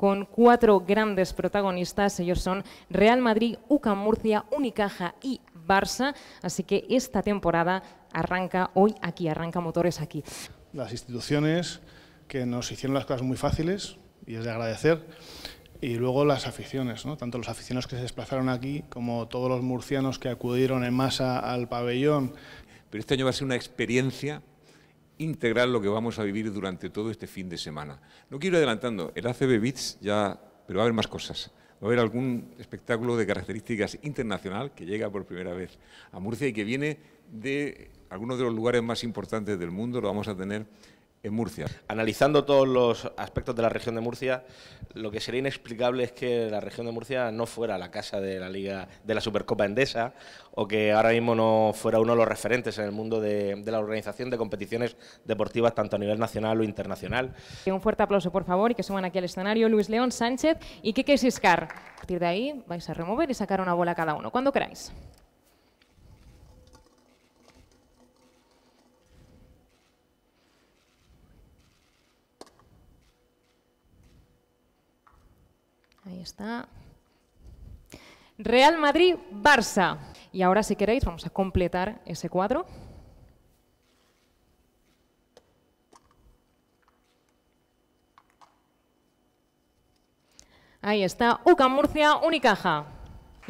con cuatro grandes protagonistas. Ellos son Real Madrid, UCA Murcia, Unicaja y Barça. Así que esta temporada arranca hoy aquí, arranca motores aquí. Las instituciones que nos hicieron las cosas muy fáciles y es de agradecer. Y luego las aficiones, ¿no? tanto los aficionados que se desplazaron aquí como todos los murcianos que acudieron en masa al pabellón. Pero este año va a ser una experiencia integrar lo que vamos a vivir durante todo este fin de semana. No quiero ir adelantando, el ACB Beats ya, pero va a haber más cosas. Va a haber algún espectáculo de características internacional que llega por primera vez a Murcia y que viene de algunos de los lugares más importantes del mundo. Lo vamos a tener en Murcia. Analizando todos los aspectos de la región de Murcia, lo que sería inexplicable es que la región de Murcia no fuera la casa de la Liga de la Supercopa Endesa o que ahora mismo no fuera uno de los referentes en el mundo de, la organización de competiciones deportivas tanto a nivel nacional o internacional. Un fuerte aplauso, por favor, y que suman aquí al escenario Luis León Sánchez y Kike Siscar. A partir de ahí vais a remover y sacar una bola cada uno, cuando queráis. Ahí está. Real Madrid-Barça. Y ahora, si queréis, vamos a completar ese cuadro. Ahí está, UCA Murcia, Unicaja.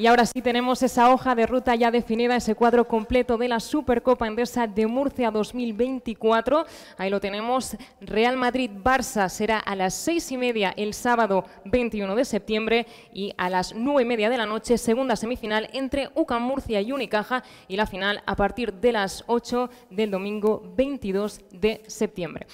Y ahora sí tenemos esa hoja de ruta ya definida, ese cuadro completo de la Supercopa Endesa de Murcia 2024. Ahí lo tenemos. Real Madrid-Barça será a las seis y media el sábado 21 de septiembre y a las nueve y media de la noche segunda semifinal entre UCAM Murcia y Unicaja y la final a partir de las ocho del domingo 22 de septiembre.